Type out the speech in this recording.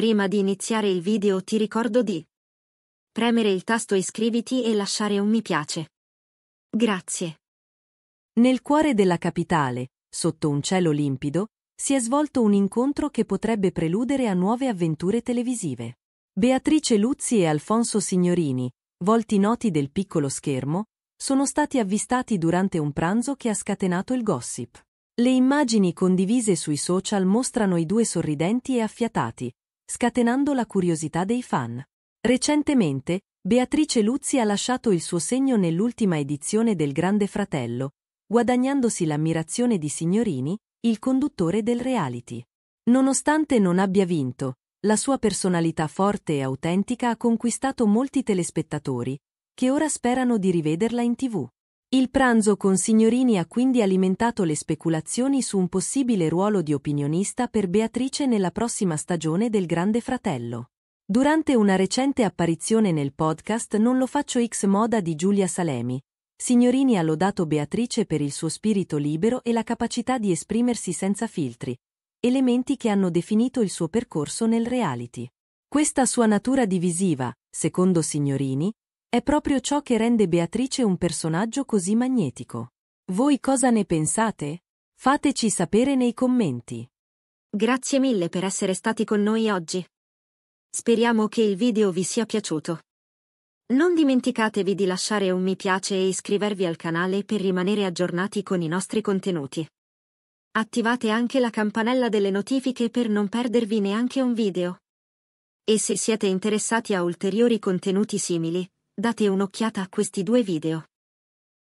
Prima di iniziare il video ti ricordo di premere il tasto iscriviti e lasciare un mi piace. Grazie. Nel cuore della capitale, sotto un cielo limpido, si è svolto un incontro che potrebbe preludere a nuove avventure televisive. Beatrice Luzzi e Alfonso Signorini, volti noti del piccolo schermo, sono stati avvistati durante un pranzo che ha scatenato il gossip. Le immagini condivise sui social mostrano i due sorridenti e affiatati, scatenando la curiosità dei fan. Recentemente, Beatrice Luzzi ha lasciato il suo segno nell'ultima edizione del Grande Fratello, guadagnandosi l'ammirazione di Signorini, il conduttore del reality. Nonostante non abbia vinto, la sua personalità forte e autentica ha conquistato molti telespettatori, che ora sperano di rivederla in tv. Il pranzo con Signorini ha quindi alimentato le speculazioni su un possibile ruolo di opinionista per Beatrice nella prossima stagione del Grande Fratello. Durante una recente apparizione nel podcast Non lo faccio X Moda di Giulia Salemi, Signorini ha lodato Beatrice per il suo spirito libero e la capacità di esprimersi senza filtri, elementi che hanno definito il suo percorso nel reality. Questa sua natura divisiva, secondo Signorini, è proprio ciò che rende Beatrice un personaggio così magnetico. Voi cosa ne pensate? Fateci sapere nei commenti. Grazie mille per essere stati con noi oggi. Speriamo che il video vi sia piaciuto. Non dimenticatevi di lasciare un mi piace e iscrivervi al canale per rimanere aggiornati con i nostri contenuti. Attivate anche la campanella delle notifiche per non perdervi neanche un video. E se siete interessati a ulteriori contenuti simili, Date un'occhiata a questi due video.